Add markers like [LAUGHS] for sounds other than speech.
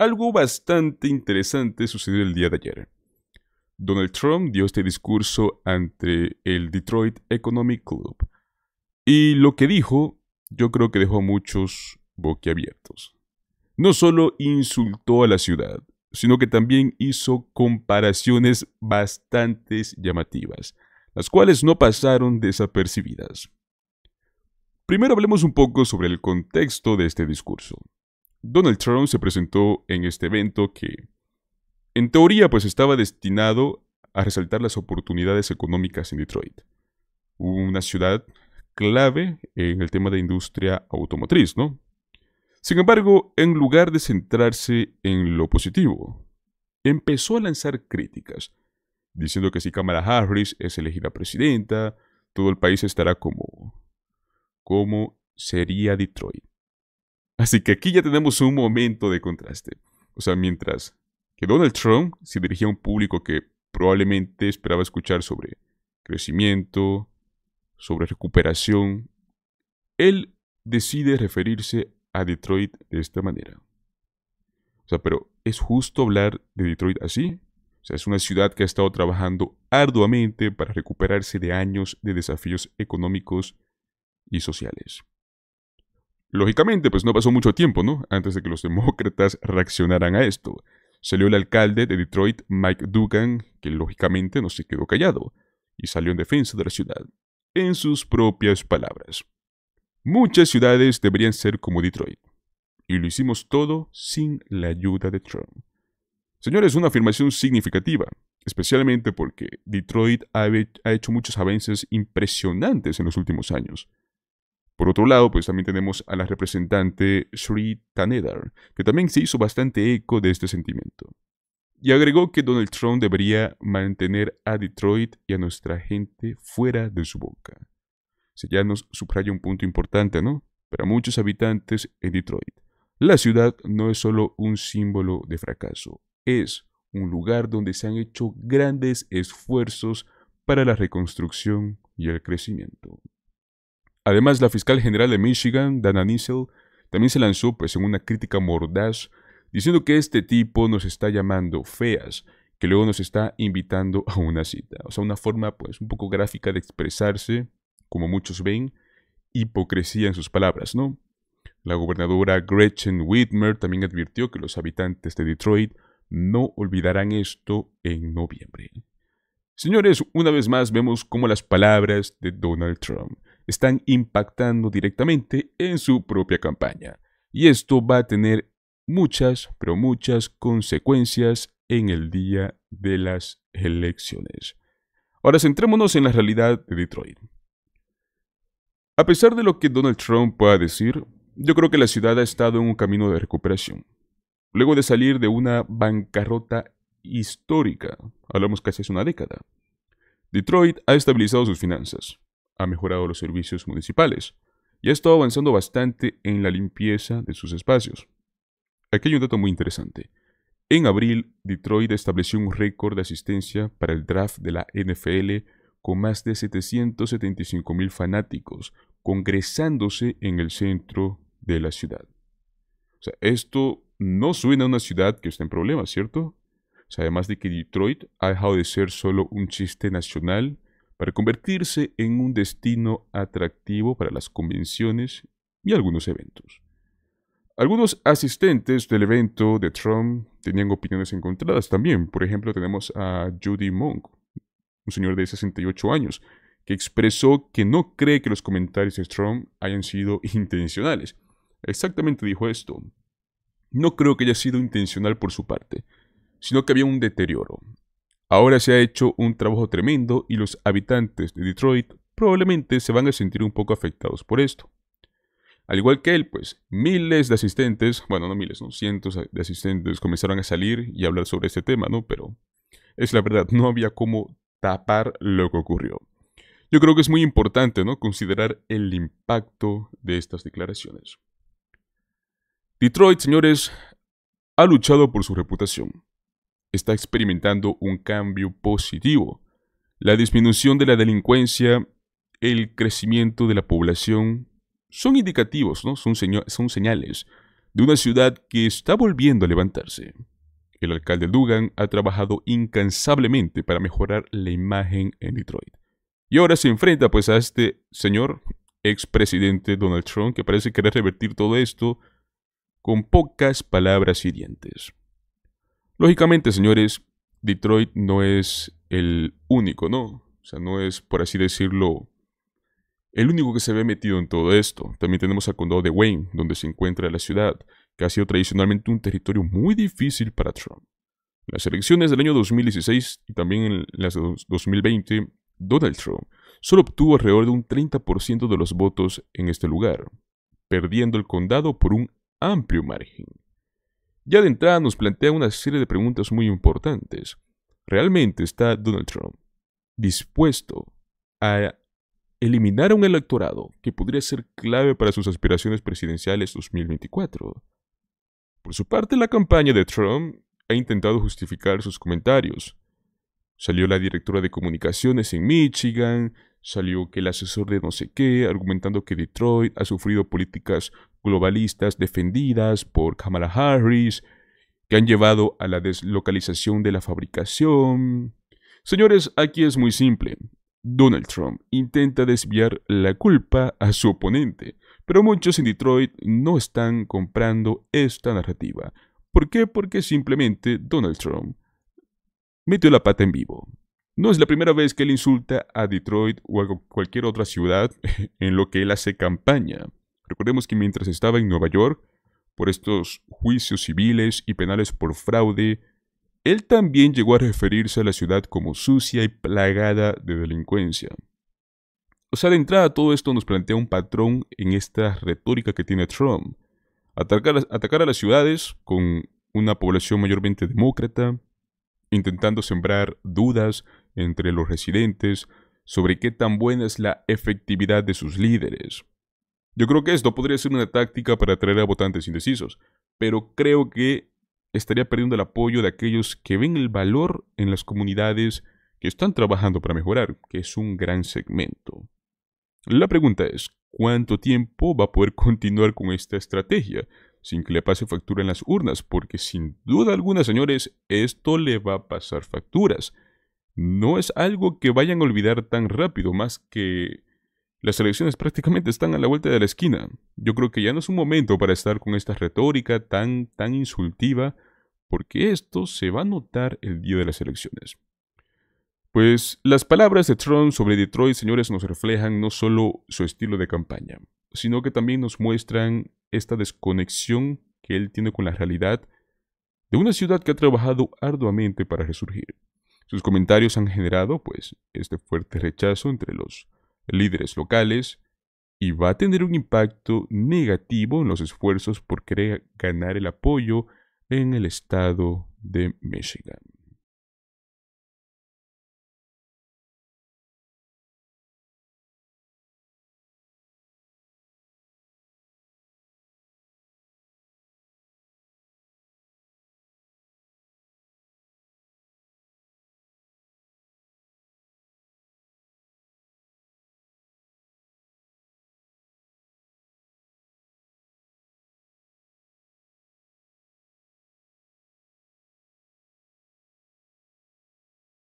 Algo bastante interesante sucedió el día de ayer. Donald Trump dio este discurso ante el Detroit Economic Club. Y lo que dijo, yo creo que dejó a muchos boquiabiertos. No solo insultó a la ciudad, sino que también hizo comparaciones bastante llamativas, las cuales no pasaron desapercibidas. Primero hablemos un poco sobre el contexto de este discurso. Donald Trump se presentó en este evento que, en teoría, pues estaba destinado a resaltar las oportunidades económicas en Detroit, una ciudad clave en el tema de industria automotriz, ¿no? Sin embargo, en lugar de centrarse en lo positivo, empezó a lanzar críticas, diciendo que si Kamala Harris es elegida presidenta, todo el país estará como... como sería Detroit. Así que aquí ya tenemos un momento de contraste. O sea, mientras que Donald Trump se dirigía a un público que probablemente esperaba escuchar sobre crecimiento, sobre recuperación, él decide referirse a Detroit de esta manera. O sea, pero ¿es justo hablar de Detroit así? O sea, es una ciudad que ha estado trabajando arduamente para recuperarse de años de desafíos económicos y sociales. Lógicamente, pues no pasó mucho tiempo, ¿no? Antes de que los demócratas [LAUGHS] reaccionaran a esto. Salió el alcalde de Detroit, Mike Dugan, que lógicamente no se quedó callado, y salió en defensa de la ciudad, en sus propias palabras. Muchas ciudades deberían ser como Detroit, y lo hicimos todo sin la ayuda de Trump. Señores, una afirmación significativa, especialmente porque Detroit ha hecho muchos avances impresionantes en los últimos años. Por otro lado, pues también tenemos a la representante Sri Tanedar, que también se hizo bastante eco de este sentimiento. Y agregó que Donald Trump debería mantener a Detroit y a nuestra gente fuera de su boca. Se ya nos subraya un punto importante, ¿no? Para muchos habitantes en Detroit, la ciudad no es solo un símbolo de fracaso, es un lugar donde se han hecho grandes esfuerzos para la reconstrucción y el crecimiento. Además, la fiscal general de Michigan, Dana Nissel, también se lanzó pues, en una crítica mordaz, diciendo que este tipo nos está llamando feas, que luego nos está invitando a una cita. O sea, una forma pues un poco gráfica de expresarse, como muchos ven, hipocresía en sus palabras, ¿no? La gobernadora Gretchen Whitmer también advirtió que los habitantes de Detroit no olvidarán esto en noviembre. Señores, una vez más vemos cómo las palabras de Donald Trump están impactando directamente en su propia campaña. Y esto va a tener muchas, pero muchas consecuencias en el día de las elecciones. Ahora centrémonos en la realidad de Detroit. A pesar de lo que Donald Trump pueda decir, yo creo que la ciudad ha estado en un camino de recuperación. Luego de salir de una bancarrota histórica, hablamos casi hace una década, Detroit ha estabilizado sus finanzas, ha mejorado los servicios municipales y ha estado avanzando bastante en la limpieza de sus espacios. Aquí hay un dato muy interesante. En abril, Detroit estableció un récord de asistencia para el draft de la NFL con más de 775 mil fanáticos congresándose en el centro de la ciudad. O sea, esto no suena a una ciudad que está en problemas, ¿cierto? sea, además de que Detroit ha dejado de ser solo un chiste nacional para convertirse en un destino atractivo para las convenciones y algunos eventos. Algunos asistentes del evento de Trump tenían opiniones encontradas también. Por ejemplo, tenemos a Judy Monk, un señor de 68 años, que expresó que no cree que los comentarios de Trump hayan sido [LAUGHS] intencionales. Exactamente dijo esto. No creo que haya sido intencional por su parte, sino que había un deterioro, Ahora se ha hecho un trabajo tremendo y los habitantes de Detroit probablemente se van a sentir un poco afectados por esto. Al igual que él, pues miles de asistentes, bueno, no miles, no, cientos de asistentes comenzaron a salir y hablar sobre este tema, ¿no? Pero es la verdad, no había cómo tapar lo que ocurrió. Yo creo que es muy importante, ¿no? Considerar el impacto de estas declaraciones. Detroit, señores, ha luchado por su reputación está experimentando un cambio positivo. La disminución de la delincuencia, el crecimiento de la población, son indicativos, ¿no? son, señales de una ciudad que está volviendo a levantarse. El alcalde Dugan ha trabajado incansablemente para mejorar la imagen en Detroit. Y ahora se enfrenta pues a este señor expresidente Donald Trump que parece querer revertir todo esto con pocas palabras y dientes Lógicamente, señores, Detroit no es el único, ¿no? O sea, no es, por así decirlo, el único que se ve metido en todo esto. También tenemos al condado de Wayne, donde se encuentra la ciudad, que ha sido tradicionalmente un territorio muy difícil para Trump. En las elecciones del año 2016 y también en las de 2020, Donald Trump solo obtuvo alrededor de un 30% de los votos en este lugar, perdiendo el condado por un amplio margen. Ya de entrada nos plantea una serie de preguntas muy importantes. ¿Realmente está Donald Trump dispuesto a eliminar a un electorado que podría ser clave para sus aspiraciones presidenciales 2024? Por su parte, la campaña de Trump ha intentado justificar sus comentarios. Salió la directora de comunicaciones en Michigan, Salió que el asesor de no sé qué, argumentando que Detroit ha sufrido políticas globalistas defendidas por Kamala Harris, que han llevado a la deslocalización de la fabricación. Señores, aquí es muy simple. Donald Trump intenta desviar la culpa a su oponente, pero muchos en Detroit no están comprando esta narrativa. ¿Por qué? Porque simplemente Donald Trump metió la pata en vivo. No es la primera vez que él insulta a Detroit o a cualquier otra ciudad [LAUGHS] en lo que él hace campaña. Recordemos que mientras estaba en Nueva York, por estos juicios civiles y penales por fraude, él también llegó a referirse a la ciudad como sucia y plagada de delincuencia. O sea, de entrada todo esto nos plantea un patrón en esta retórica que tiene Trump. Atacar, atacar a las ciudades con una población mayormente demócrata, intentando sembrar dudas entre los residentes sobre qué tan buena es la efectividad de sus líderes. Yo creo que esto podría ser una táctica para atraer a votantes indecisos, pero creo que estaría perdiendo el apoyo de aquellos que ven el valor en las comunidades que están trabajando para mejorar, que es un gran segmento. La pregunta es, ¿cuánto tiempo va a poder continuar con esta estrategia sin que le pase factura en las urnas? Porque sin duda alguna, señores, esto le va a pasar facturas no es algo que vayan a olvidar tan rápido, más que las elecciones prácticamente están a la vuelta de la esquina. Yo creo que ya no es un momento para estar con esta retórica tan, tan insultiva, porque esto se va a notar el día de las elecciones. Pues las palabras de Trump sobre Detroit, señores, nos reflejan no solo su estilo de campaña, sino que también nos muestran esta desconexión que él tiene con la realidad de una ciudad que ha trabajado arduamente para resurgir. Sus comentarios han generado, pues, este fuerte rechazo entre los líderes locales y va a tener un impacto negativo en los esfuerzos por querer ganar el apoyo en el estado de Michigan.